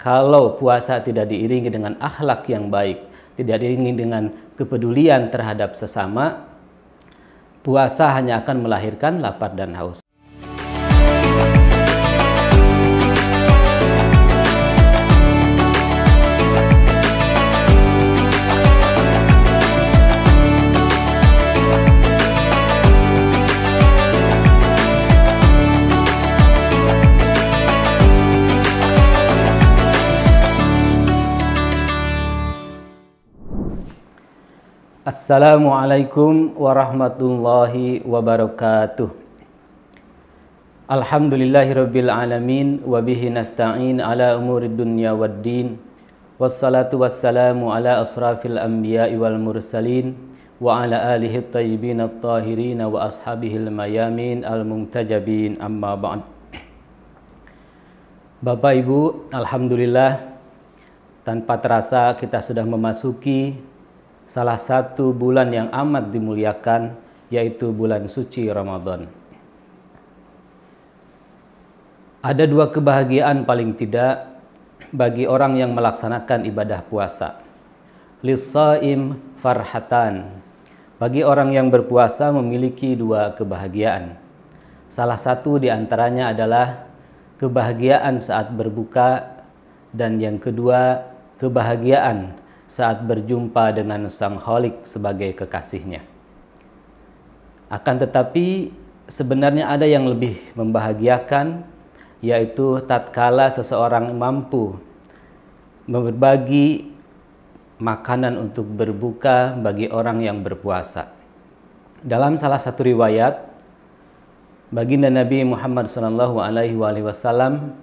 Kalau puasa tidak diiringi dengan akhlak yang baik, tidak diiringi dengan kepedulian terhadap sesama, puasa hanya akan melahirkan lapar dan haus. Assalamualaikum warahmatullahi wabarakatuh. Alhamdulillahirabbil alamin nasta'in ala umuri dunya wad-din Wassalatu wassalamu ala asrafil anbiya wal mursalin wa ala alihi tayyibin at-tahirin wa ashabihil mayamin al-muntajabin amma ba'd. Bapak Ibu, alhamdulillah tanpa terasa kita sudah memasuki salah satu bulan yang amat dimuliakan yaitu bulan suci Ramadan. Ada dua kebahagiaan paling tidak bagi orang yang melaksanakan ibadah puasa. Lissaim farhatan. Bagi orang yang berpuasa memiliki dua kebahagiaan. Salah satu di antaranya adalah kebahagiaan saat berbuka dan yang kedua kebahagiaan saat berjumpa dengan sang holik sebagai kekasihnya. Akan tetapi sebenarnya ada yang lebih membahagiakan yaitu tatkala seseorang mampu berbagi makanan untuk berbuka bagi orang yang berpuasa. Dalam salah satu riwayat baginda Nabi Muhammad SAW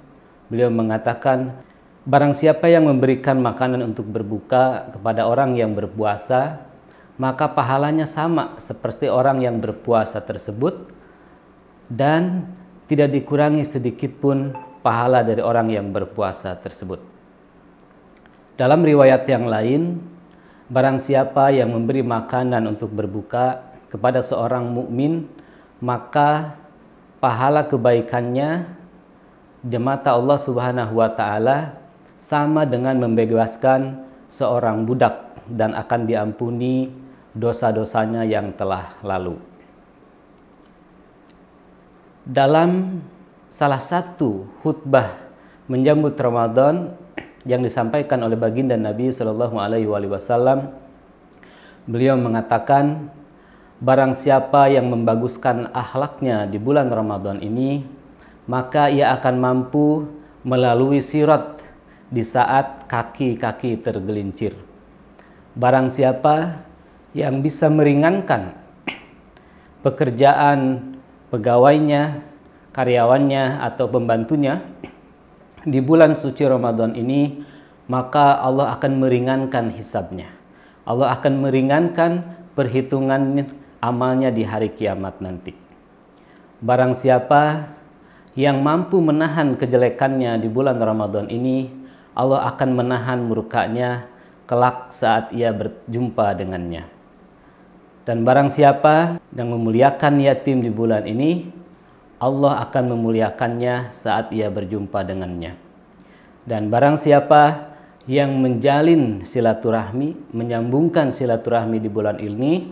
beliau mengatakan Barang siapa yang memberikan makanan untuk berbuka kepada orang yang berpuasa, maka pahalanya sama seperti orang yang berpuasa tersebut dan tidak dikurangi sedikit pun pahala dari orang yang berpuasa tersebut. Dalam riwayat yang lain, barang siapa yang memberi makanan untuk berbuka kepada seorang mukmin, maka pahala kebaikannya di mata Allah Subhanahu wa taala sama dengan membebaskan seorang budak dan akan diampuni dosa-dosanya yang telah lalu. Dalam salah satu khutbah menjamu Ramadan yang disampaikan oleh baginda Nabi Shallallahu alaihi wasallam beliau mengatakan barang siapa yang membaguskan akhlaknya di bulan Ramadan ini maka ia akan mampu melalui sirat di saat kaki-kaki tergelincir. Barang siapa yang bisa meringankan pekerjaan pegawainya, karyawannya, atau pembantunya di bulan suci Ramadan ini, maka Allah akan meringankan hisabnya. Allah akan meringankan perhitungan amalnya di hari kiamat nanti. Barang siapa yang mampu menahan kejelekannya di bulan Ramadan ini, Allah akan menahan murkanya kelak saat ia berjumpa dengannya. Dan barang siapa yang memuliakan yatim di bulan ini, Allah akan memuliakannya saat ia berjumpa dengannya. Dan barang siapa yang menjalin silaturahmi, menyambungkan silaturahmi di bulan ini,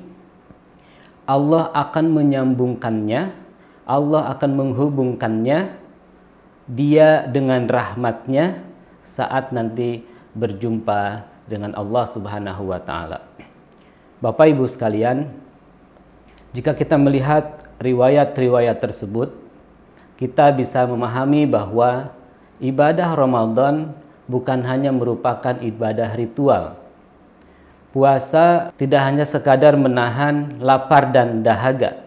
Allah akan menyambungkannya, Allah akan menghubungkannya, dia dengan rahmatnya, saat nanti berjumpa dengan Allah Subhanahu wa taala. Bapak Ibu sekalian, jika kita melihat riwayat-riwayat tersebut, kita bisa memahami bahwa ibadah Ramadan bukan hanya merupakan ibadah ritual. Puasa tidak hanya sekadar menahan lapar dan dahaga.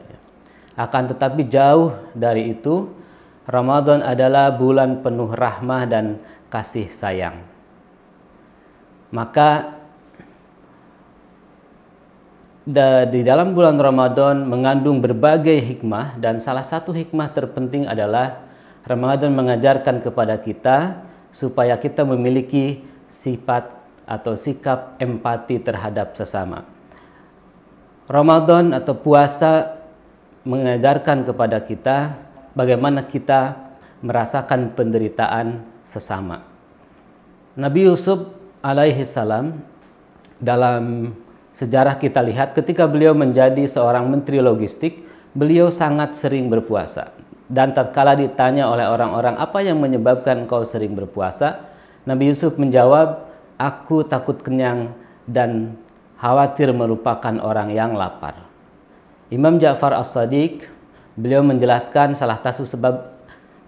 Akan tetapi jauh dari itu, Ramadan adalah bulan penuh rahmah dan kasih sayang. Maka di dalam bulan Ramadan mengandung berbagai hikmah dan salah satu hikmah terpenting adalah Ramadan mengajarkan kepada kita supaya kita memiliki sifat atau sikap empati terhadap sesama. Ramadan atau puasa mengajarkan kepada kita bagaimana kita merasakan penderitaan sesama. Nabi Yusuf alaihi salam dalam sejarah kita lihat ketika beliau menjadi seorang menteri logistik, beliau sangat sering berpuasa. Dan tatkala ditanya oleh orang-orang apa yang menyebabkan kau sering berpuasa, Nabi Yusuf menjawab, "Aku takut kenyang dan khawatir merupakan orang yang lapar." Imam Ja'far As-Sadiq beliau menjelaskan salah satu sebab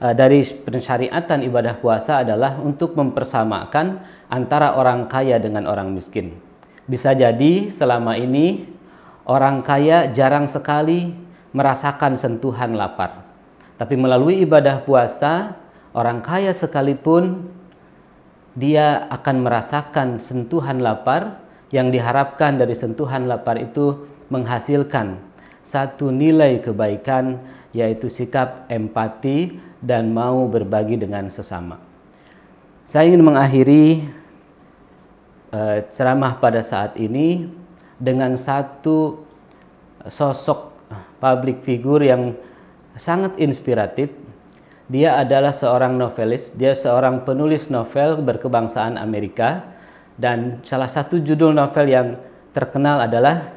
Eh, dari pensyariatan ibadah puasa adalah untuk mempersamakan antara orang kaya dengan orang miskin. Bisa jadi selama ini orang kaya jarang sekali merasakan sentuhan lapar. Tapi melalui ibadah puasa, orang kaya sekalipun dia akan merasakan sentuhan lapar yang diharapkan dari sentuhan lapar itu menghasilkan satu nilai kebaikan yaitu sikap empati dan mau berbagi dengan sesama. Saya ingin mengakhiri eh, ceramah pada saat ini dengan satu sosok public figure yang sangat inspiratif. Dia adalah seorang novelis, dia seorang penulis novel berkebangsaan Amerika dan salah satu judul novel yang terkenal adalah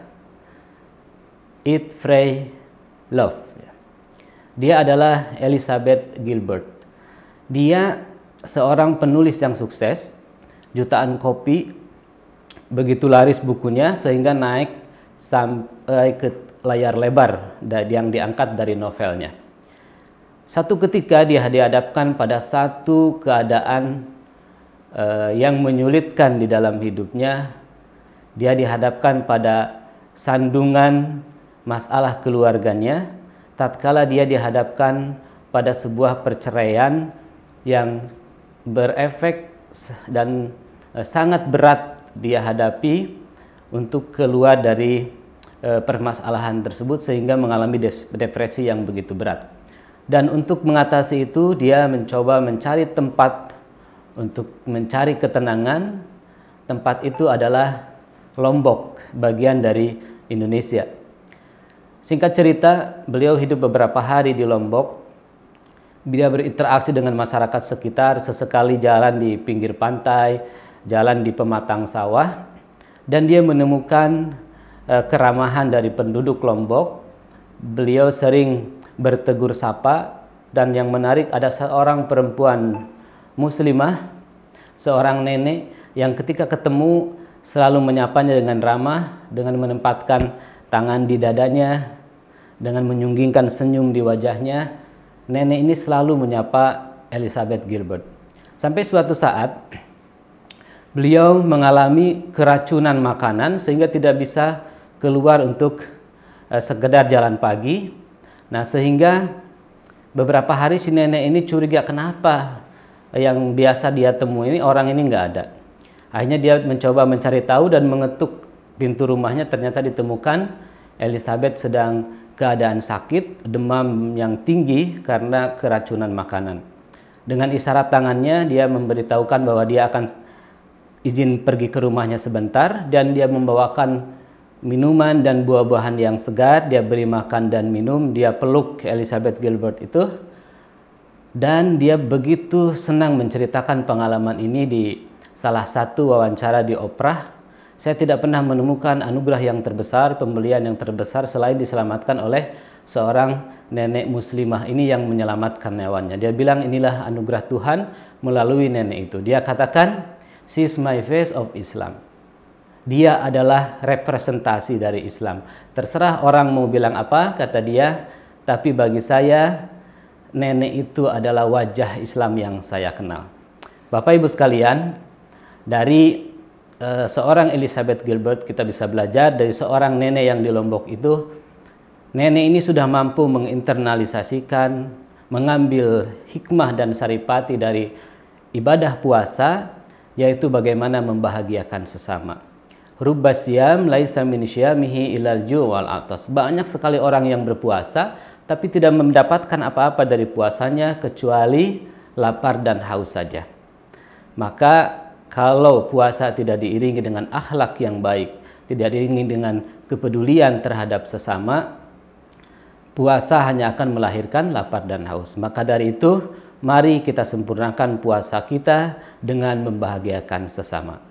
Eat, Pray, Love. Dia adalah Elizabeth Gilbert. Dia seorang penulis yang sukses, jutaan kopi, begitu laris bukunya sehingga naik sampai ke layar lebar yang diangkat dari novelnya. Satu ketika dia dihadapkan pada satu keadaan eh, yang menyulitkan di dalam hidupnya. Dia dihadapkan pada sandungan masalah keluarganya tatkala dia dihadapkan pada sebuah perceraian yang berefek dan e, sangat berat dia hadapi untuk keluar dari e, permasalahan tersebut sehingga mengalami depresi yang begitu berat. Dan untuk mengatasi itu dia mencoba mencari tempat untuk mencari ketenangan. Tempat itu adalah Lombok, bagian dari Indonesia. Singkat cerita, beliau hidup beberapa hari di Lombok. Dia berinteraksi dengan masyarakat sekitar, sesekali jalan di pinggir pantai, jalan di pematang sawah, dan dia menemukan e, keramahan dari penduduk Lombok. Beliau sering bertegur sapa, dan yang menarik ada seorang perempuan muslimah, seorang nenek yang ketika ketemu selalu menyapanya dengan ramah, dengan menempatkan tangan di dadanya, dengan menyunggingkan senyum di wajahnya, nenek ini selalu menyapa Elizabeth Gilbert. Sampai suatu saat, beliau mengalami keracunan makanan sehingga tidak bisa keluar untuk eh, sekedar jalan pagi. Nah, sehingga beberapa hari si nenek ini curiga kenapa yang biasa dia temui ini orang ini nggak ada. Akhirnya dia mencoba mencari tahu dan mengetuk pintu rumahnya ternyata ditemukan Elizabeth sedang keadaan sakit, demam yang tinggi karena keracunan makanan. Dengan isyarat tangannya, dia memberitahukan bahwa dia akan izin pergi ke rumahnya sebentar dan dia membawakan minuman dan buah-buahan yang segar, dia beri makan dan minum, dia peluk Elizabeth Gilbert itu dan dia begitu senang menceritakan pengalaman ini di salah satu wawancara di Oprah saya tidak pernah menemukan anugerah yang terbesar, pembelian yang terbesar selain diselamatkan oleh seorang nenek muslimah ini yang menyelamatkan nyawanya. Dia bilang inilah anugerah Tuhan melalui nenek itu. Dia katakan, she is my face of Islam. Dia adalah representasi dari Islam. Terserah orang mau bilang apa, kata dia, tapi bagi saya nenek itu adalah wajah Islam yang saya kenal. Bapak Ibu sekalian, dari Eh, seorang Elizabeth Gilbert kita bisa belajar dari seorang nenek yang di Lombok itu nenek ini sudah mampu menginternalisasikan mengambil hikmah dan saripati dari ibadah puasa yaitu bagaimana membahagiakan sesama. Rubbas laisa min syamihi ilal ju'wal atas. Banyak sekali orang yang berpuasa tapi tidak mendapatkan apa-apa dari puasanya kecuali lapar dan haus saja. Maka kalau puasa tidak diiringi dengan akhlak yang baik, tidak diiringi dengan kepedulian terhadap sesama, puasa hanya akan melahirkan lapar dan haus. Maka dari itu, mari kita sempurnakan puasa kita dengan membahagiakan sesama.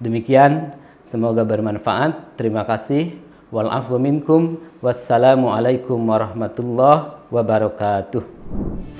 Demikian, semoga bermanfaat. Terima kasih. Wassalamualaikum warahmatullahi wabarakatuh.